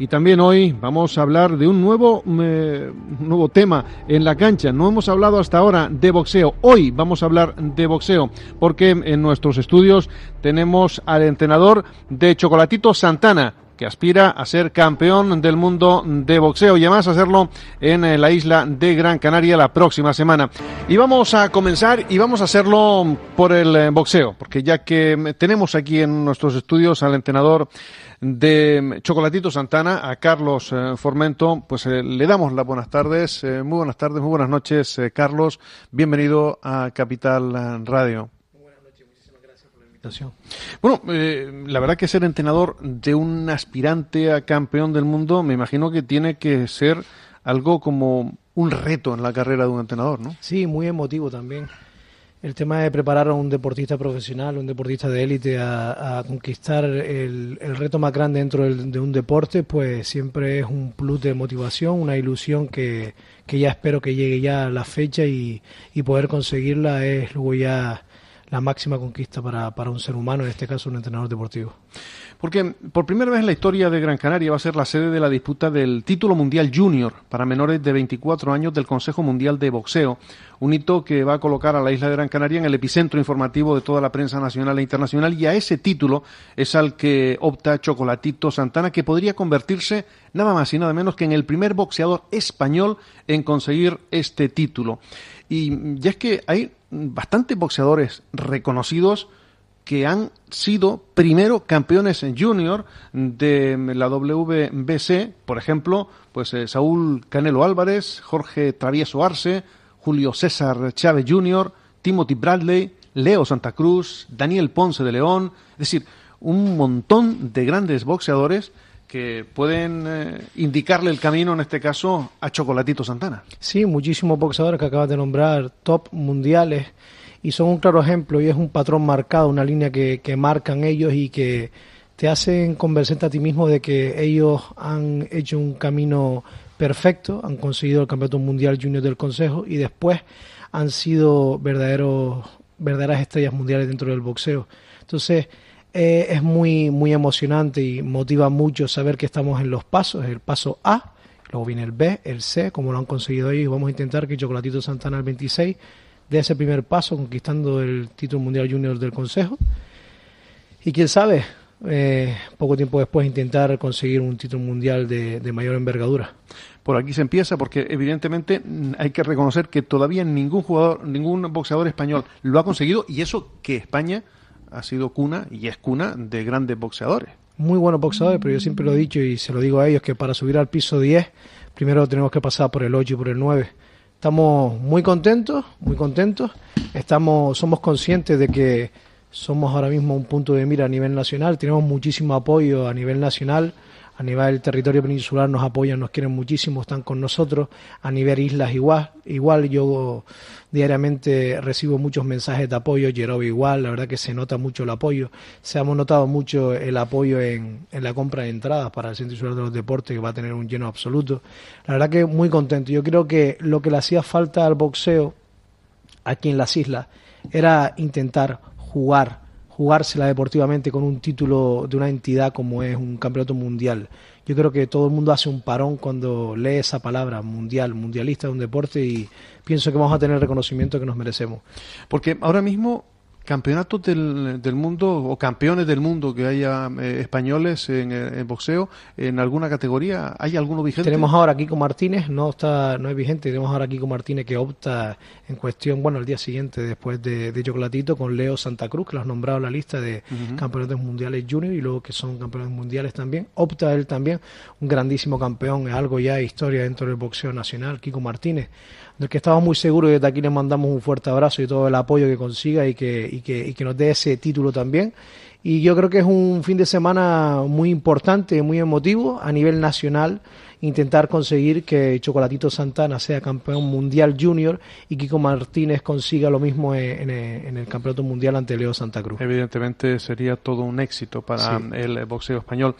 Y también hoy vamos a hablar de un nuevo, eh, nuevo tema en la cancha. No hemos hablado hasta ahora de boxeo. Hoy vamos a hablar de boxeo porque en nuestros estudios tenemos al entrenador de Chocolatito Santana que aspira a ser campeón del mundo de boxeo y además hacerlo en eh, la isla de Gran Canaria la próxima semana. Y vamos a comenzar y vamos a hacerlo por el eh, boxeo, porque ya que tenemos aquí en nuestros estudios al entrenador de mm, Chocolatito Santana a Carlos eh, Formento, pues eh, le damos las buenas tardes, eh, muy buenas tardes, muy buenas noches, Carlos. Bienvenido a Capital Radio. buenas noches, muchísimas gracias por la invitación. Bueno, la verdad que ser entrenador de un aspirante a campeón del mundo, me imagino que tiene que ser algo como un reto en la carrera de un entrenador, ¿no? Sí, muy emotivo también. El tema de preparar a un deportista profesional, un deportista de élite a, conquistar el, reto más grande dentro de un deporte, pues siempre es un plus de motivación, una ilusión que, que ya espero que llegue ya la fecha y, y poder conseguirla es luego ya la máxima conquista para, un ser humano, en este caso un entrenador deportivo. Porque por primera vez en la historia de Gran Canaria va a ser la sede de la disputa del título mundial junior para menores de 24 años del Consejo Mundial de Boxeo, un hito que va a colocar a la isla de Gran Canaria en el epicentro informativo de toda la prensa nacional e internacional y a ese título es al que opta Chocolatito Santana, que podría convertirse nada más y nada menos que en el primer boxeador español en conseguir este título. Y ya es que hay bastantes boxeadores reconocidos que han sido primero campeones en junior de la WBC, por ejemplo, pues eh, Saúl Canelo Álvarez, Jorge Travieso Arce, Julio César Chávez Jr., Timothy Bradley, Leo Santa Cruz, Daniel Ponce de León, es decir, un montón de grandes boxeadores que pueden eh, indicarle el camino, en este caso, a Chocolatito Santana. Sí, muchísimos boxeadores que acabas de nombrar, top mundiales, y son un claro ejemplo y es un patrón marcado, una línea que, que marcan ellos y que te hacen convencerte a ti mismo de que ellos han hecho un camino perfecto, han conseguido el campeonato mundial junior del Consejo y después han sido verdaderos, verdaderas estrellas mundiales dentro del boxeo. Entonces, eh, es muy, muy emocionante y motiva mucho saber que estamos en los pasos, el paso A, luego viene el B, el C, como lo han conseguido ellos, vamos a intentar que Chocolatito Santana el 26 dé ese primer paso conquistando el título mundial junior del Consejo. Y quién sabe, eh, poco tiempo después intentar conseguir un título mundial de, de mayor envergadura por aquí se empieza porque evidentemente hay que reconocer que todavía ningún jugador, ningún boxeador español lo ha conseguido y eso que España ha sido cuna y es cuna de grandes boxeadores. Muy buenos boxeadores, pero yo siempre lo he dicho y se lo digo a ellos que para subir al piso 10 primero tenemos que pasar por el 8 y por el 9. Estamos muy contentos, muy contentos. Estamos somos conscientes de que somos ahora mismo un punto de mira a nivel nacional, tenemos muchísimo apoyo a nivel nacional a nivel del territorio peninsular nos apoyan, nos quieren muchísimo, están con nosotros, a nivel islas igual, igual yo diariamente recibo muchos mensajes de apoyo, Yerobi igual, la verdad que se nota mucho el apoyo, se ha notado mucho el apoyo en, en la compra de entradas para el Centro Insular de los Deportes, que va a tener un lleno absoluto, la verdad que muy contento, yo creo que lo que le hacía falta al boxeo aquí en las islas era intentar jugar, jugársela deportivamente con un título de una entidad como es un campeonato mundial. Yo creo que todo el mundo hace un parón cuando lee esa palabra, mundial, mundialista de un deporte, y pienso que vamos a tener el reconocimiento que nos merecemos. Porque ahora mismo campeonatos del, del, mundo o campeones del mundo que haya eh, españoles en, eh, en, boxeo en alguna categoría? ¿Hay alguno vigente? Tenemos ahora Kiko Martínez, no está no es vigente, tenemos ahora Kiko Martínez que opta en cuestión, bueno, el día siguiente después de, de Chocolatito con Leo Santa Cruz, que lo has nombrado en la lista de campeonatos mundiales junior y luego que son campeones mundiales también. Opta él también, un grandísimo campeón, es algo ya de historia dentro del boxeo nacional, Kiko Martínez, del que estaba muy seguro y desde aquí le mandamos un fuerte abrazo y todo el apoyo que consiga y que, y y que, nos dé ese título también. Y yo creo que es un fin de semana muy importante, muy emotivo a nivel nacional intentar conseguir que Chocolatito Santana sea campeón mundial junior y Kiko Martínez consiga lo mismo en, el campeonato mundial ante Leo Santa Cruz. Evidentemente sería todo un éxito para el boxeo español.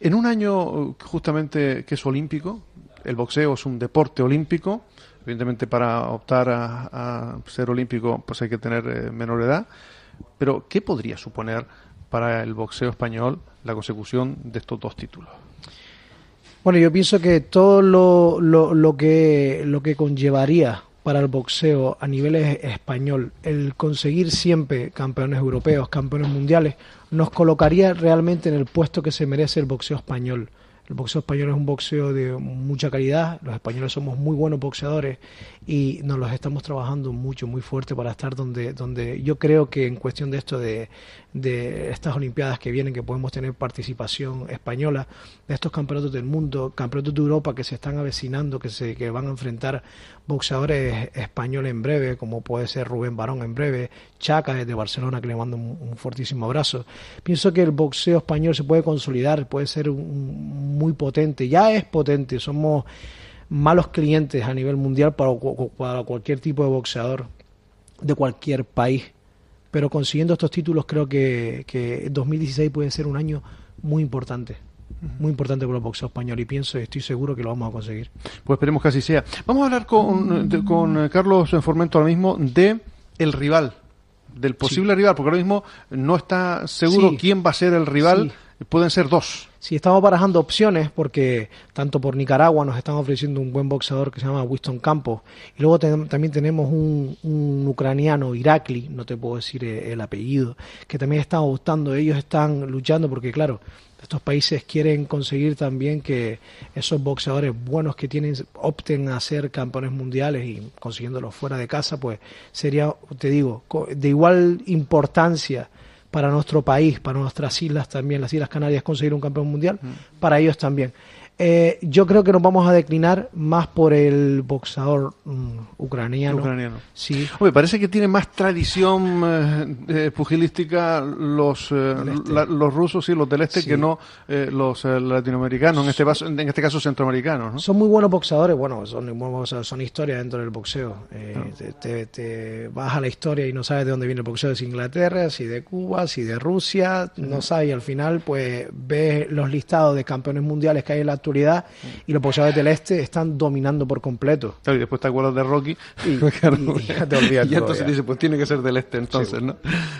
En un año justamente que es olímpico, el boxeo es un deporte olímpico, Evidentemente para optar a, ser olímpico pues hay que tener eh, menor edad, pero ¿qué podría suponer para el boxeo español la consecución de estos dos títulos? Bueno, yo pienso que todo lo, lo, que, lo que conllevaría para el boxeo a nivel español, el conseguir siempre campeones europeos, campeones mundiales, nos colocaría realmente en el puesto que se merece el boxeo español. El boxeo español es un boxeo de mucha calidad, los españoles somos muy buenos boxeadores y nos los estamos trabajando mucho, muy fuerte para estar donde, donde yo creo que en cuestión de esto de de estas Olimpiadas que vienen, que podemos tener participación española, de estos campeonatos del mundo, campeonatos de Europa que se están avecinando, que, se, que van a enfrentar boxeadores españoles en breve, como puede ser Rubén Barón en breve, Chaca desde Barcelona, que le mando un, fortísimo abrazo. Pienso que el boxeo español se puede consolidar, puede ser muy potente, ya es potente, somos malos clientes a nivel mundial para, para cualquier tipo de boxeador de cualquier país pero consiguiendo estos títulos creo que, que 2016 puede ser un año muy importante muy importante para el boxeo español y pienso y estoy seguro que lo vamos a conseguir. Pues esperemos que así sea. Vamos a hablar con, con eh, Carlos Enformento ahora mismo de el rival, del posible rival, porque ahora mismo no está seguro quién va a ser el rival. Eh, pueden ser dos. Sí, estamos barajando opciones porque tanto por Nicaragua nos están ofreciendo un buen boxeador que se llama Winston Campos y luego también tenemos un, ucraniano, Irakli, no te puedo decir eh, el apellido, que también está gustando. ellos están luchando porque claro, estos países quieren conseguir también que esos boxeadores buenos que tienen opten a ser campeones mundiales y consiguiéndolos fuera de casa, pues sería, te digo, de igual importancia para nuestro país, para nuestras islas también, las Islas Canarias conseguir un campeón mundial, para ellos también. Eh, yo creo que nos vamos a declinar más por el boxeador mm, ucraniano. Sí. parece que tiene más tradición eh, eh, pugilística los, este. los rusos y los del este que no los latinoamericanos, en este, caso, en este caso centroamericanos. Son muy buenos boxeadores, bueno, son, son historias dentro del boxeo. Ah. Te, vas a la historia y no sabes de dónde viene el boxeo, si de Inglaterra, si de Cuba, si de Rusia, no, no sabes y al final pues ves los listados de campeones mundiales que hay en la actualidad y los boxeadores del este están dominando por completo. Claro, y después te acuerdas de Rocky y, entonces dice pues tiene que ser del este entonces, ¿no?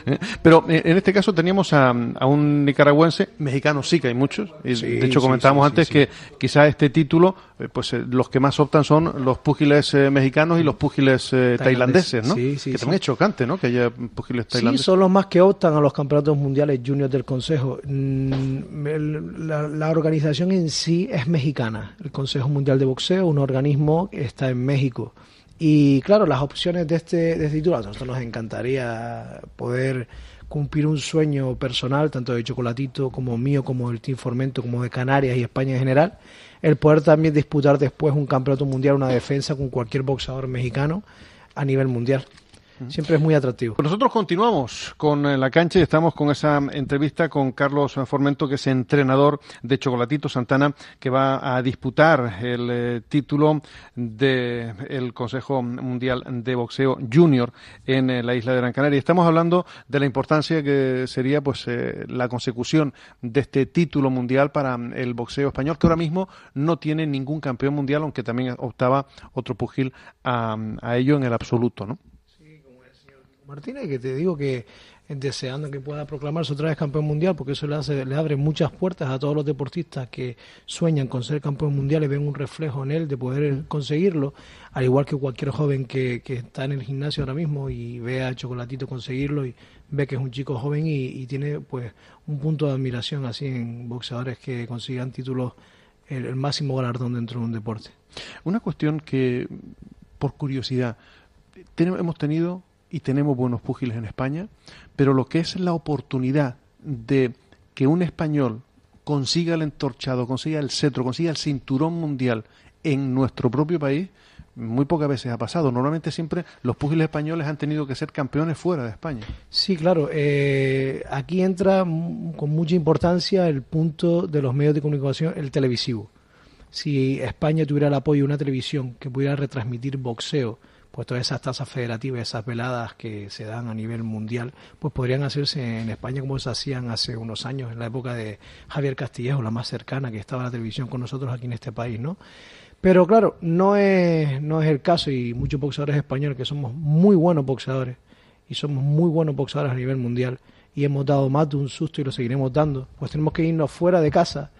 Eh, pero eh, en este caso teníamos a, un nicaragüense, mexicano sí que hay muchos, de hecho comentábamos antes que quizás este título, eh, pues los que más optan son los púgiles mexicanos y los púgiles tailandeses, ¿no? que también es chocante, ¿no? Que haya púgiles tailandeses. Sí, son los más que optan a los campeonatos mundiales juniors del Consejo. Mm, la, la organización en sí es mexicana. El Consejo Mundial de Boxeo, un organismo que está en México. Y claro, las opciones de este, de este a nosotros nos encantaría poder cumplir un sueño personal, tanto de Chocolatito como mío, como del Team Formento, como de Canarias y España en general, el poder también disputar después un campeonato mundial, una defensa con cualquier boxeador mexicano a nivel mundial siempre es muy atractivo. Nosotros continuamos con eh, la cancha y estamos con esa entrevista con Carlos Formento, que es entrenador de Chocolatito Santana, que va a disputar el eh, título del Consejo Mundial de Boxeo Junior en eh, la isla de Gran Canaria. Y Estamos hablando de la importancia que sería pues la consecución de este título mundial para mm, el boxeo español, que ahora mismo no tiene ningún campeón mundial, aunque también optaba otro pugil a mm, ello en el absoluto, ¿no? Martínez, que te digo que deseando que pueda proclamarse otra vez campeón mundial, porque eso le, hace, le abre muchas puertas a todos los deportistas que sueñan con ser campeón mundial y ven un reflejo en él de poder conseguirlo, al igual que cualquier joven que, está en el gimnasio ahora mismo y ve a Chocolatito conseguirlo y ve que es un chico joven y, tiene pues un punto de admiración así en boxeadores que consigan títulos, el, el máximo galardón dentro de un deporte. Una cuestión que, por curiosidad, hemos tenido y tenemos buenos púgiles en España, pero lo que es la oportunidad de que un español consiga el entorchado, consiga el cetro, consiga el cinturón mundial en nuestro propio país, muy pocas veces ha pasado. Normalmente siempre los púgiles españoles han tenido que ser campeones fuera de España. Sí, claro. Eh, aquí entra con mucha importancia el punto de los medios de comunicación, el televisivo. Si España tuviera el apoyo de una televisión que pudiera retransmitir boxeo pues todas esas tasas federativas, esas veladas que se dan a nivel mundial, pues podrían hacerse en España como se hacían hace unos años, en la época de Javier Castillejo, la más cercana que estaba la televisión con nosotros aquí en este país, ¿no? Pero claro, no es, no es el caso y muchos boxeadores españoles que somos muy buenos boxeadores y somos muy buenos boxeadores a nivel mundial y hemos dado más de un susto y lo seguiremos dando, pues tenemos que irnos fuera de casa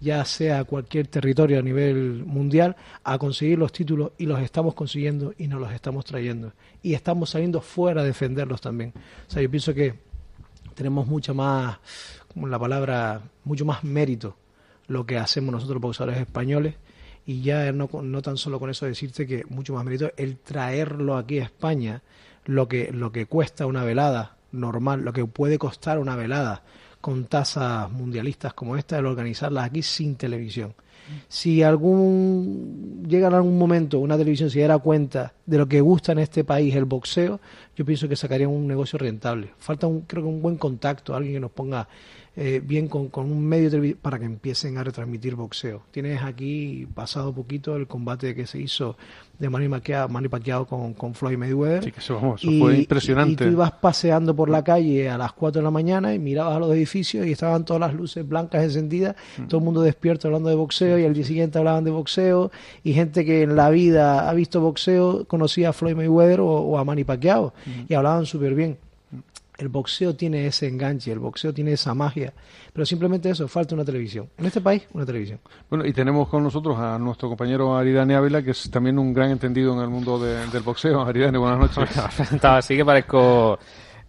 ya sea cualquier territorio a nivel mundial, a conseguir los títulos y los estamos consiguiendo y nos los estamos trayendo. Y estamos saliendo fuera a defenderlos también. O sea, yo pienso que tenemos mucha más, como la palabra, mucho más mérito lo que hacemos nosotros los boxeadores españoles y ya no, no tan solo con eso decirte que mucho más mérito el traerlo aquí a España, lo que, lo que cuesta una velada normal, lo que puede costar una velada, con tasas mundialistas como esta, el organizarlas aquí sin televisión. Si algún llega en algún momento una televisión se diera cuenta de lo que gusta en este país el boxeo, yo pienso que sacarían un negocio rentable. Falta un, creo que un buen contacto, alguien que nos ponga eh, bien con, con, un medio para que empiecen a retransmitir boxeo. Tienes aquí, pasado poquito, el combate que se hizo de Manny Pacquiao, con, con, Floyd Mayweather. Sí, que eso, vamos, eso fue impresionante. Y, tú ibas paseando por la calle a las 4 de la mañana y mirabas a los edificios y estaban todas las luces blancas encendidas, mm. todo el mundo despierto hablando de boxeo y al día siguiente hablaban de boxeo y gente que en la vida ha visto boxeo conocía a Floyd Mayweather o, a Manny Pacquiao y hablaban súper bien. El boxeo tiene ese enganche, el boxeo tiene esa magia, pero simplemente eso, falta una televisión. En este país, una televisión. Bueno, y tenemos con nosotros a nuestro compañero Aridane Ávila, que es también un gran entendido en el mundo del boxeo. Aridane, buenas noches. así que parezco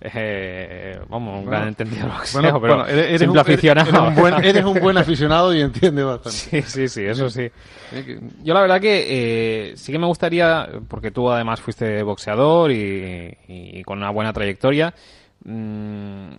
eh, vamos, un gran entendido boxeo, pero bueno, eres, un, aficionado. Eres un, buen, aficionado y entiende bastante. Sí, sí, sí, eso sí. Yo la verdad que eh, sí que me gustaría, porque tú además fuiste boxeador y, con una buena trayectoria. Mm,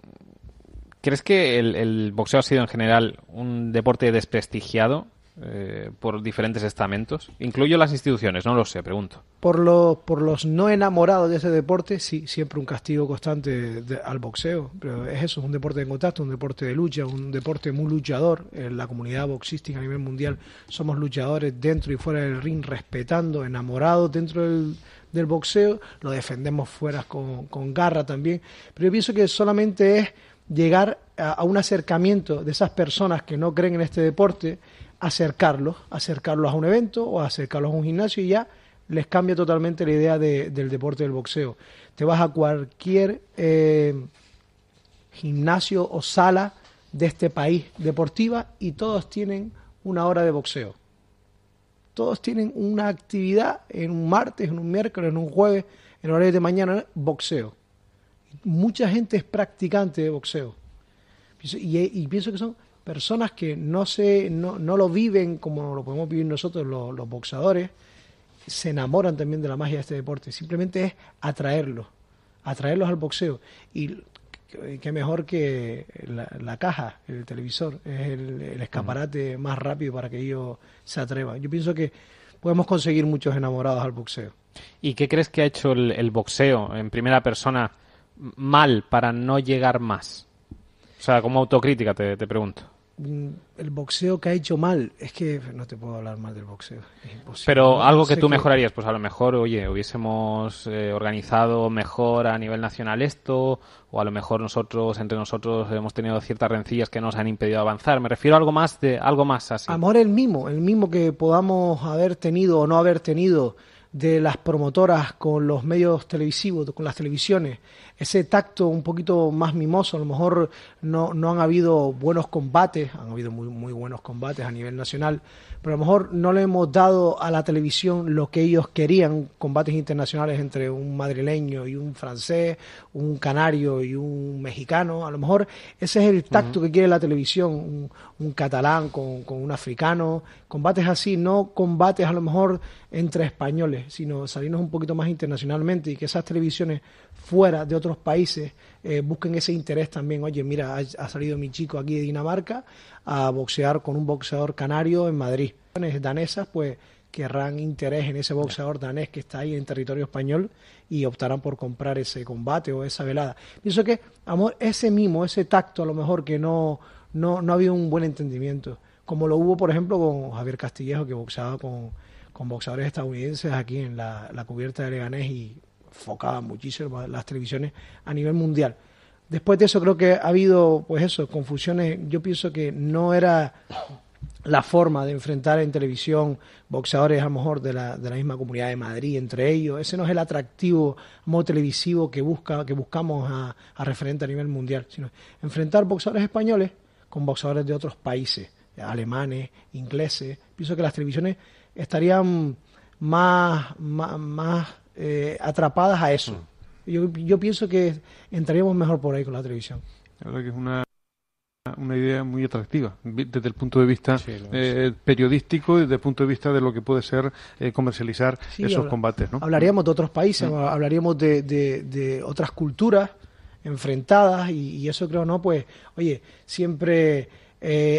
¿Crees que el boxeo ha sido en general un deporte desprestigiado? Eh, por diferentes estamentos? Incluyo las instituciones, no lo sé, pregunto. Por, los por los no enamorados de ese deporte, sí, siempre un castigo constante al boxeo. Pero es eso, es un deporte de contacto, un deporte de lucha, un deporte muy luchador. En la comunidad boxística a nivel mundial somos luchadores dentro y fuera del ring, respetando, enamorados dentro del boxeo, lo defendemos fuera con, con, garra también, pero yo pienso que solamente es llegar a, un acercamiento de esas personas que no creen en este deporte, acercarlos, acercarlos a un evento o acercarlos a un gimnasio y ya les cambia totalmente la idea del deporte del boxeo. Te vas a cualquier eh, gimnasio o sala de este país deportiva y todos tienen una hora de boxeo. Todos tienen una actividad en un martes, en un miércoles, en un jueves, en hora de mañana, boxeo. Mucha gente es practicante de boxeo. y pienso que son personas que no, se, no, no lo viven como lo podemos vivir nosotros los, los boxeadores, se enamoran también de la magia de este deporte. Simplemente es atraerlos, atraerlos al boxeo. Y qué mejor que la, caja, el televisor, es el, escaparate más rápido para que ellos se atrevan. Yo pienso que podemos conseguir muchos enamorados al boxeo. ¿Y qué crees que ha hecho el, boxeo en primera persona mal para no llegar más? O sea, como autocrítica te pregunto el boxeo que ha hecho mal. Es que no te puedo hablar mal del boxeo. Es Pero algo que tú mejorarías, pues a lo mejor, oye, hubiésemos eh, organizado mejor a nivel nacional esto, o a lo mejor nosotros, entre nosotros, hemos tenido ciertas rencillas que nos han impedido avanzar. Me refiero a algo más, de, algo más así. Amor el mismo, el mismo que podamos haber tenido o no haber tenido de las promotoras con los medios televisivos, con las televisiones, ese tacto un poquito más mimoso. A lo mejor no, no han habido buenos combates, han habido muy, muy buenos combates a nivel nacional, pero a lo mejor no le hemos dado a la televisión lo que ellos querían, combates internacionales entre un madrileño y un francés, un canario y un mexicano. A lo mejor ese es el tacto que quiere la televisión, un, catalán con, con, un africano, combates así, no combates a lo mejor entre españoles, sino salirnos un poquito más internacionalmente y que esas televisiones fuera de otros países eh, busquen ese interés también. Oye, mira, ha, salido mi chico aquí de Dinamarca a boxear con un boxeador canario en Madrid. Danesas, pues querrán interés en ese boxeador danés que está ahí en territorio español y optarán por comprar ese combate o esa velada. Pienso que, amor, ese mismo ese tacto, a lo mejor que no, no, no ha habido un buen entendimiento. Como lo hubo, por ejemplo, con Javier Castillejo, que boxeaba con, con boxeadores estadounidenses aquí en la, la cubierta de Leganés y enfocaba muchísimo las televisiones a nivel mundial. Después de eso creo que ha habido, pues eso, confusiones. Yo pienso que no era la forma de enfrentar en televisión boxeadores a lo mejor de la, misma comunidad de Madrid entre ellos. Ese no es el atractivo modo televisivo que, busca, que buscamos a, a referente a nivel mundial, sino enfrentar boxeadores españoles con boxeadores de otros países, alemanes, ingleses. Pienso que las televisiones estarían más, más eh, atrapadas a eso. Yo, pienso que entraríamos mejor por ahí con la televisión. que es una, idea muy atractiva desde el punto de vista eh, periodístico y desde el punto de vista de lo que puede ser eh, comercializar esos combates. ¿no? Hablaríamos de otros países, mm. hablaríamos de, otras culturas enfrentadas y, eso creo no, pues, oye, siempre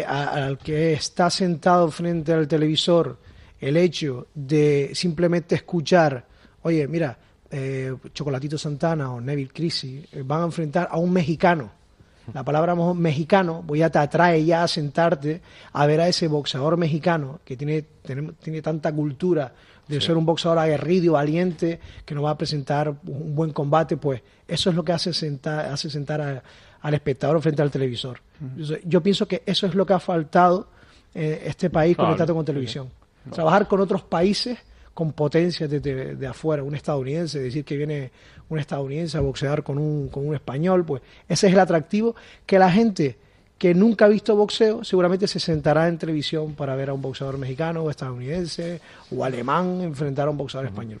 al que está sentado frente al televisor el hecho de simplemente escuchar oye, mira, eh, Chocolatito Santana o Neville Crisi eh, van a enfrentar a un mexicano. La palabra mexicano, voy a te atrae ya a sentarte a ver a ese boxeador mexicano que tiene, tiene, tanta cultura de ser un boxeador aguerrido, valiente, que nos va a presentar un buen combate, pues eso es lo que hace sentar, hace sentar al espectador frente al televisor. yo, pienso que eso es lo que ha faltado eh, este país con el con televisión. Trabajar con otros países con potencias de afuera, un estadounidense, decir que viene un estadounidense a boxear con un, con un español, pues ese es el atractivo que la gente que nunca ha visto boxeo seguramente se sentará en televisión para ver a un boxeador mexicano o estadounidense o alemán enfrentar a un boxeador español.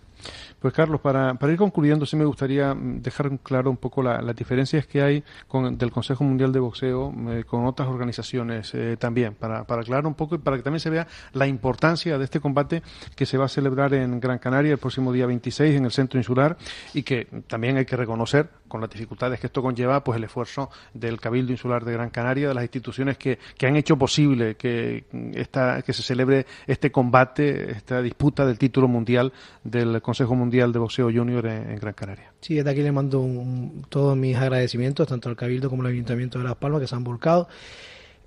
Pues Carlos, para, ir concluyendo, sí me gustaría mm, dejar claro un poco las diferencias que hay con, del Consejo Mundial de Boxeo eh, con otras organizaciones eh, también, para, aclarar un poco y para que también se vea la importancia de este combate que se va a celebrar en Gran Canaria el próximo día 26 en el Centro Insular y que también hay que reconocer, con las dificultades que esto conlleva, pues el esfuerzo del Cabildo Insular de Gran Canaria, de las instituciones que, que han hecho posible que, mm, esta, que se celebre este combate, esta disputa del título mundial del Consejo Mundial de Boxeo Junior en, Gran Canaria. Sí, desde aquí le mando todos mis agradecimientos tanto al Cabildo como al Ayuntamiento de Las Palmas que se han volcado.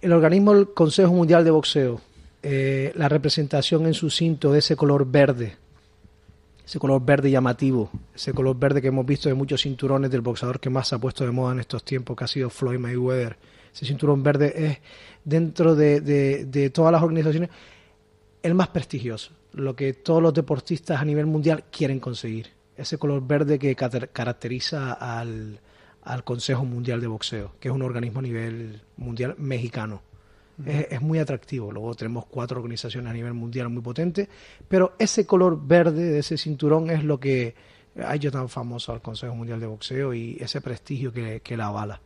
El organismo, el Consejo Mundial de Boxeo, eh, la representación en su cinto de ese color verde, ese color verde llamativo, ese color verde que hemos visto de muchos cinturones del boxeador que más se ha puesto de moda en estos tiempos, que ha sido Floyd Mayweather. Ese cinturón verde es, dentro de todas las organizaciones, el más prestigioso lo que todos los deportistas a nivel mundial quieren conseguir. Ese color verde que caracteriza al, Consejo Mundial de Boxeo, que es un organismo a nivel mundial mexicano. es, muy atractivo. Luego tenemos cuatro organizaciones a nivel mundial muy potentes, pero ese color verde de ese cinturón es lo que ha hecho tan famoso al Consejo Mundial de Boxeo y ese prestigio que la avala.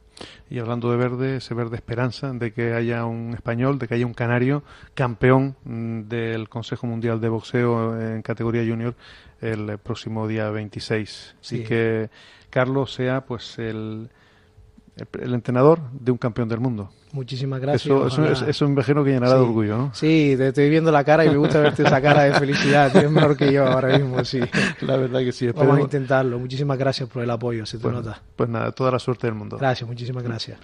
Y hablando de verde, ese verde esperanza de que haya un español, de que haya un canario campeón mm, del Consejo Mundial de Boxeo en categoría junior el próximo día 26. Así que Carlos sea pues el el, entrenador de un campeón del mundo. Muchísimas gracias. Eso, un eso, que llenará de orgullo, ¿no? Sí, te estoy viendo la cara y me gusta verte esa cara de felicidad. Tienes mejor que yo ahora mismo, sí. La verdad que sí. Vamos a intentarlo. Muchísimas gracias por el apoyo, se te nota. Pues nada, toda la suerte del mundo. Gracias, muchísimas gracias.